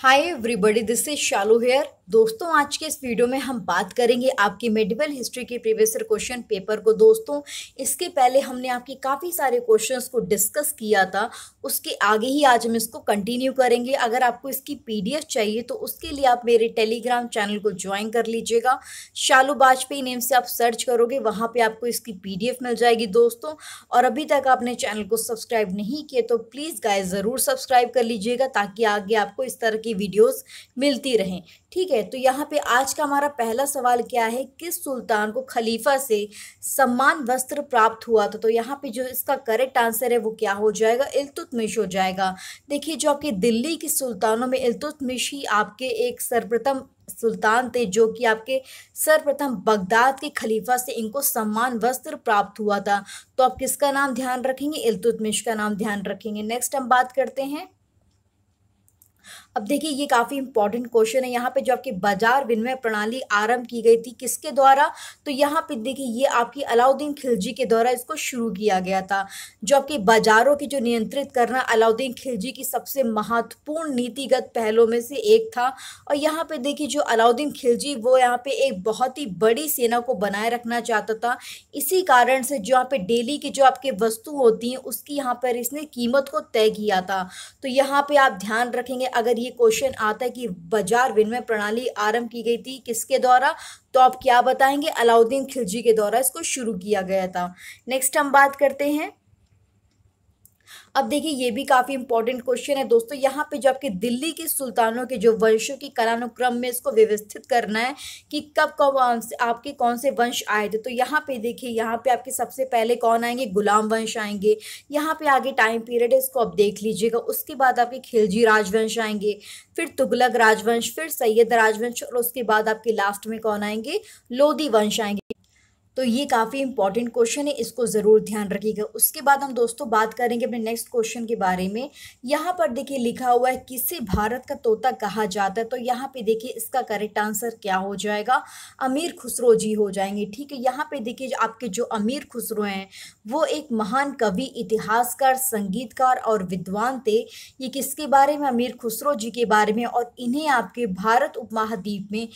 hi everybody this is Shalu here दोस्तों आज के इस वीडियो में हम बात करेंगे आपकी मेडिवल हिस्ट्री के प्रीवियस क्वेश्चन पेपर को दोस्तों इसके पहले हमने आपके काफ़ी सारे क्वेश्चंस को डिस्कस किया था उसके आगे ही आज हम इसको कंटिन्यू करेंगे अगर आपको इसकी पीडीएफ चाहिए तो उसके लिए आप मेरे टेलीग्राम चैनल को ज्वाइन कर लीजिएगा शालू वाजपेयी नेम से आप सर्च करोगे वहाँ पर आपको इसकी पी मिल जाएगी दोस्तों और अभी तक आपने चैनल को सब्सक्राइब नहीं किया तो प्लीज़ गाय ज़रूर सब्सक्राइब कर लीजिएगा ताकि आगे आपको इस तरह की वीडियोज़ मिलती रहें ठीक है है तो यहाँ पे आज का हमारा पहला सवाल क्या है किस सुल्तान को खलीफा से सम्मान वस्त्र प्राप्त हुआ था तो यहाँ पे जो इसका करेक्ट आंसर है वो क्या हो जाएगा इल्तुतमिश हो जाएगा देखिए जो आपके दिल्ली के सुल्तानों में इल्तुतमिश ही आपके एक सर्वप्रथम सुल्तान थे जो कि आपके सर्वप्रथम बगदाद के खलीफा से इनको सम्मान वस्त्र प्राप्त हुआ था तो आप किसका नाम ध्यान रखेंगे इल्तुतमिश का नाम ध्यान रखेंगे नेक्स्ट हम बात करते हैं अब देखिए ये काफ़ी इंपॉर्टेंट क्वेश्चन है यहाँ पे जो आपकी बाजार विनिमय प्रणाली आरंभ की गई थी किसके द्वारा तो यहाँ पे देखिए ये आपकी अलाउद्दीन खिलजी के द्वारा इसको शुरू किया गया था जो आपके बाजारों की जो नियंत्रित करना अलाउद्दीन खिलजी की सबसे महत्वपूर्ण नीतिगत पहलों में से एक था और यहाँ पे देखिए जो अलाउद्दीन खिलजी वो यहाँ पे एक बहुत ही बड़ी सेना को बनाए रखना चाहता था इसी कारण से जो यहाँ पे डेली की जो आपके वस्तु होती हैं उसकी यहाँ पर इसने कीमत को तय किया था तो यहाँ पे आप ध्यान रखेंगे अगर ये ये क्वेश्चन आता है कि बाजार विनिमय प्रणाली आरंभ की गई थी किसके द्वारा तो आप क्या बताएंगे अलाउद्दीन खिलजी के द्वारा इसको शुरू किया गया था नेक्स्ट हम बात करते हैं अब देखिए ये भी काफ़ी इंपॉर्टेंट क्वेश्चन है दोस्तों यहाँ पे जो आपके दिल्ली के सुल्तानों के जो वंशों की कलानुक्रम में इसको व्यवस्थित करना है कि कब कब आपके कौन से वंश आए थे तो यहाँ पे देखिए यहाँ पे आपके सबसे पहले कौन आएंगे गुलाम वंश आएंगे यहाँ पे आगे टाइम पीरियड है इसको आप देख लीजिएगा उसके बाद आपके खिलजी राजवंश आएंगे फिर तुगलक राजवंश फिर सैयद राजवंश और उसके बाद आपके लास्ट में कौन आएंगे लोधी वंश आएंगे तो ये काफ़ी इंपॉर्टेंट क्वेश्चन है इसको ज़रूर ध्यान रखिएगा उसके बाद हम दोस्तों बात करेंगे अपने नेक्स्ट क्वेश्चन के बारे में यहाँ पर देखिए लिखा हुआ है किसे भारत का तोता कहा जाता है तो यहाँ पे देखिए इसका करेक्ट आंसर क्या हो जाएगा अमीर खुसरो जी हो जाएंगे ठीक है यहाँ पर देखिए आपके जो अमीर खुसरो हैं वो एक महान कवि इतिहासकार संगीतकार और विद्वान थे ये किसके बारे में अमीर खुसरो जी के बारे में और इन्हें आपके भारत उपमहाद्वीप में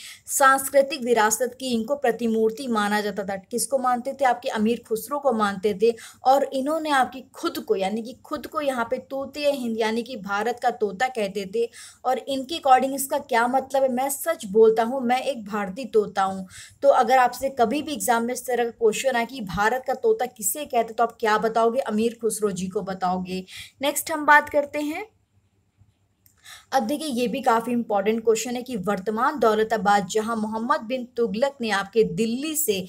सांस्कृतिक विरासत की इनको प्रतिमूर्ति माना जाता था किसको मानते थे आपके अमीर खुसरो को मानते थे और इन्होंने आपकी खुद को यानी कि खुद को यहाँ पे तोते हिंद यानी कि भारत का तोता कहते थे और इनके अकॉर्डिंग इसका क्या मतलब है मैं सच बोलता हूँ मैं एक भारतीय तोता हूँ तो अगर आपसे कभी भी एग्जाम में इस तरह का क्वेश्चन आए कि भारत का तोता किसे कहते तो आप क्या बताओगे अमीर खुसरो जी को बताओगे नेक्स्ट हम बात करते हैं अब देखिए ये भी काफ़ी इंपॉर्टेंट क्वेश्चन है कि वर्तमान दौलताबाद जहां मोहम्मद बिन तुगलक ने आपके दिल्ली से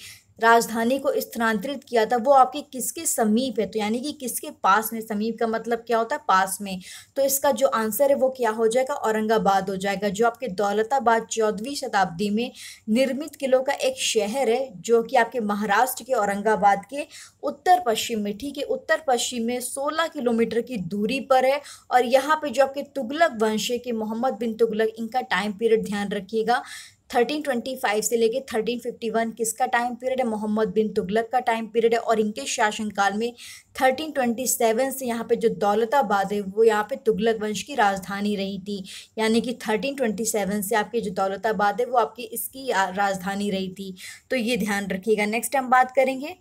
राजधानी को स्थानांतरित किया था वो आपके किसके समीप है तो यानी कि किसके पास में समीप का मतलब क्या होता है पास में तो इसका जो आंसर है वो क्या हो जाएगा औरंगाबाद हो जाएगा जो आपके दौलताबाद चौदहवीं शताब्दी में निर्मित किलों का एक शहर है जो कि आपके महाराष्ट्र के औरंगाबाद के उत्तर पश्चिम में ठीक है उत्तर पश्चिम में सोलह किलोमीटर की दूरी पर है और यहाँ पर जो आपके तुगलक वंशे के मोहम्मद बिन तुगलक इनका टाइम पीरियड ध्यान रखिएगा 1325 से लेके 1351 किसका टाइम पीरियड है मोहम्मद बिन तुगलक का टाइम पीरियड है और इनके शासनकाल में 1327 से यहाँ पे जो दौलताबाद है वो यहाँ पे तुगलक वंश की राजधानी रही थी यानी कि 1327 से आपकी जो दौलताबाद है वो आपकी इसकी राजधानी रही थी तो ये ध्यान रखिएगा नेक्स्ट हम बात करेंगे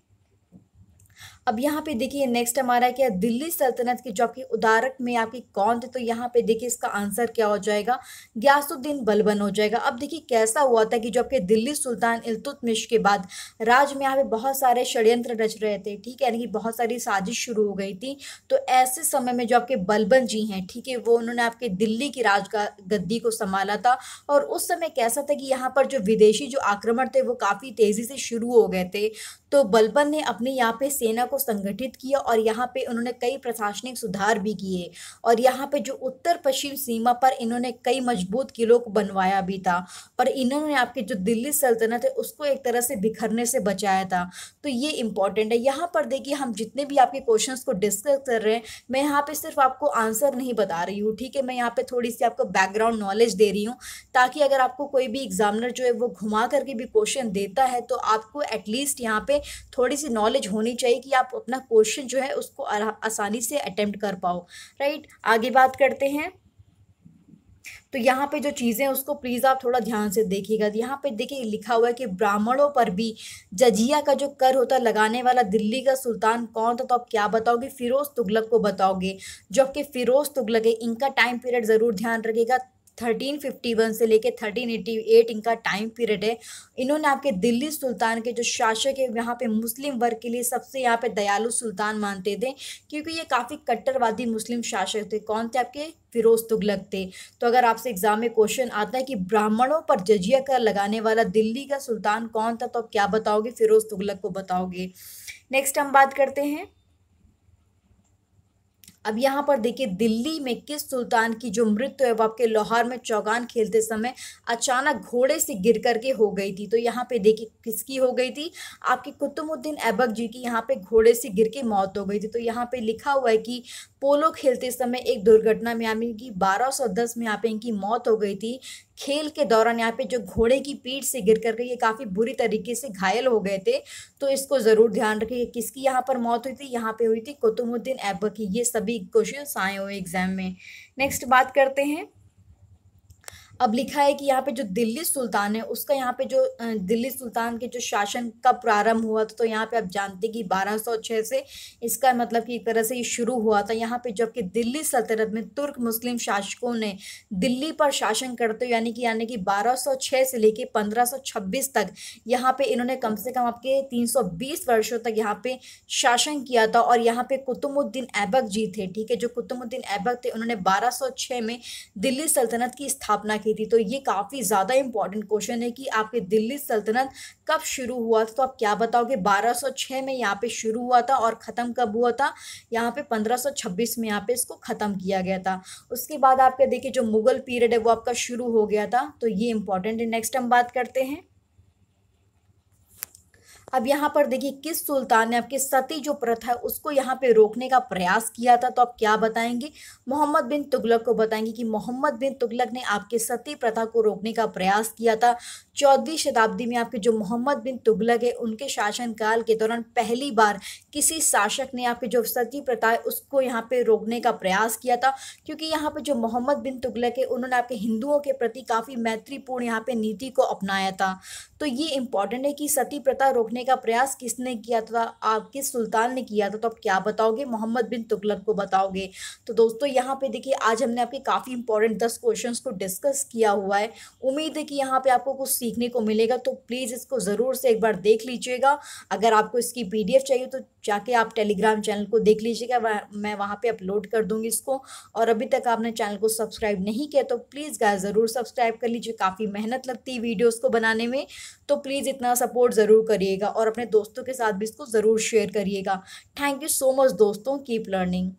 अब यहाँ पे देखिए नेक्स्ट हमारा क्या दिल्ली सल्तनत की जो आपकी उदारक में आपकी कौन थे तो यहाँ पे देखिए इसका आंसर क्या हो जाएगा ग्यासुद्दीन बलबन हो जाएगा अब देखिए कैसा हुआ था कि जो आपके दिल्ली सुल्तान इल्तुतमिश के बाद राज में यहाँ पे बहुत सारे षड्यंत्र रच रहे थे ठीक है यानी कि बहुत सारी साजिश शुरू हो गई थी तो ऐसे समय में जो आपके बलबन जी हैं ठीक है वो उन्होंने आपके दिल्ली की राज गद्दी को संभाला था और उस समय कैसा था कि यहाँ पर जो विदेशी जो आक्रमण थे वो काफ़ी तेज़ी से शुरू हो गए थे तो बलबन ने अपने यहाँ पे सेना को संगठित किया और यहाँ पे उन्होंने कई प्रशासनिक सुधार भी किए और यहाँ पे जो उत्तर पश्चिम सीमा पर इन्होंने कई मजबूत किलों को बनवाया भी था और इन्होंने आपके जो दिल्ली सल्तनत है उसको एक तरह से बिखरने से बचाया था तो ये इंपॉर्टेंट है यहाँ पर देखिए हम जितने भी आपके क्वेश्चन को डिस्कस कर रहे हैं मैं यहाँ पे सिर्फ आपको आंसर नहीं बता रही हूँ ठीक है मैं यहाँ पे थोड़ी सी आपको बैकग्राउंड नॉलेज दे रही हूँ ताकि अगर आपको कोई भी एग्जामिनर जो है वो घुमा करके भी क्वेश्चन देता है तो आपको एटलीस्ट यहाँ पे थोड़ी सी नॉलेज होनी चाहिए कि आप अपना क्वेश्चन जो है उसको आसानी से अटैम्प्ट कर पाओ राइट आगे बात करते हैं तो यहाँ पे जो चीज़ें हैं उसको प्लीज़ आप थोड़ा ध्यान से देखिएगा यहाँ पे देखिए लिखा हुआ है कि ब्राह्मणों पर भी जजिया का जो कर होता लगाने वाला दिल्ली का सुल्तान कौन था तो आप क्या बताओगे फिरोज़ तुगलक को बताओगे जो आपके फिरोज़ तुगलक है इनका टाइम पीरियड ज़रूर ध्यान रखेगा थर्टीन फिफ्टी वन से लेके थर्टीन एट इनका टाइम पीरियड है इन्होंने आपके दिल्ली सुल्तान के जो शासक है यहाँ पे मुस्लिम वर्ग के लिए सबसे यहाँ पे दयालु सुल्तान मानते थे क्योंकि ये काफ़ी कट्टरवादी मुस्लिम शासक थे कौन थे आपके फिरोज तुगलक थे तो अगर आपसे एग्जाम में क्वेश्चन आता है कि ब्राह्मणों पर जजिया कर लगाने वाला दिल्ली का सुल्तान कौन था तो आप क्या बताओगे फिरोज तुगलक को बताओगे नेक्स्ट हम बात करते हैं अब यहाँ पर देखिए दिल्ली में किस सुल्तान की जो मृत्यु है वो आपके लोहार में चौगान खेलते समय अचानक घोड़े से गिर करके हो गई थी तो यहाँ पे देखिए किसकी हो गई थी आपके कुतुबुद्दीन ऐबक जी की यहाँ पे घोड़े से गिर के मौत हो गई थी तो यहाँ पे लिखा हुआ है कि पोलो खेलते समय एक दुर्घटना में यानी कि बारह में यहाँ पे इनकी मौत हो गई थी खेल के दौरान यहाँ पे जो घोड़े की पीठ से गिर कर ये काफ़ी बुरी तरीके से घायल हो गए थे तो इसको ज़रूर ध्यान कि किसकी यहाँ पर मौत हुई थी यहाँ पे हुई थी कुतुबुद्दीन ऐबक की ये सभी क्वेश्चन आए हुए एग्जाम में नेक्स्ट बात करते हैं अब लिखा है कि यहाँ पे जो दिल्ली सुल्तान है उसका यहाँ पे जो दिल्ली सुल्तान के जो शासन का प्रारंभ हुआ था तो यहाँ पे आप जानते कि 1206 से इसका मतलब कि एक तरह से ये शुरू हुआ था यहाँ पे जबकि दिल्ली सल्तनत में तुर्क मुस्लिम शासकों ने दिल्ली पर शासन करते यानी कि यानी कि बारह से लेके पंद्रह तक यहाँ पे इन्होंने कम से कम आपके तीन वर्षों तक यहाँ पे शासन किया था और यहाँ पे कुतुबुद्दीन ऐबक जी थे ठीक है जो कुतुबुद्दीन ऐबक थे उन्होंने बारह में दिल्ली सल्तनत की स्थापना की की थी तो ये काफ़ी ज़्यादा इंपॉर्टेंट क्वेश्चन है कि आपके दिल्ली सल्तनत कब शुरू हुआ था तो आप क्या बताओगे 1206 में यहाँ पे शुरू हुआ था और ख़त्म कब हुआ था यहाँ पे 1526 में यहाँ पे इसको ख़त्म किया गया था उसके बाद आपके देखिए जो मुग़ल पीरियड है वो आपका शुरू हो गया था तो ये इंपॉर्टेंट है नेक्स्ट हम बात करते हैं अब यहाँ पर देखिए किस सुल्तान ने आपकी सती जो प्रथा है उसको यहाँ पे रोकने का प्रयास किया था तो आप क्या बताएंगे मोहम्मद बिन तुगलक को बताएंगे कि मोहम्मद बिन तुगलक ने आपके सती प्रथा को रोकने का प्रयास किया था चौदहवीं शताब्दी में आपके जो मोहम्मद बिन तुगलक है उनके शासनकाल के दौरान पहली बार किसी शासक ने आपकी जो सती प्रथा है उसको यहाँ पे रोकने का प्रयास किया था क्योंकि यहाँ पर जो मोहम्मद बिन तुगलक है उन्होंने आपके हिंदुओं के प्रति काफ़ी मैत्रीपूर्ण यहाँ पे नीति को अपनाया था तो ये इम्पॉर्टेंट है कि सती प्रथा रोकने करने का प्रयास किसने किया था आपके सुल्तान ने किया था तो आप क्या बताओगे मोहम्मद बिन तुगलक को बताओगे तो दोस्तों यहाँ पे देखिए आज हमने आपके काफ़ी इंपॉर्टेंट दस क्वेश्चंस को डिस्कस किया हुआ है उम्मीद है कि यहाँ पे आपको कुछ सीखने को मिलेगा तो प्लीज़ इसको ज़रूर से एक बार देख लीजिएगा अगर आपको इसकी पी चाहिए तो जाके आप टेलीग्राम चैनल को देख लीजिएगा मैं वहाँ पे अपलोड कर दूँगी इसको और अभी तक आपने चैनल को सब्सक्राइब नहीं किया तो प्लीज़ गाय ज़रूर सब्सक्राइब कर लीजिए काफ़ी मेहनत लगती है वीडियोज़ को बनाने में तो प्लीज़ इतना सपोर्ट ज़रूर करिएगा और अपने दोस्तों के साथ भी इसको ज़रूर शेयर करिएगा थैंक यू सो मच दोस्तों कीप लर्निंग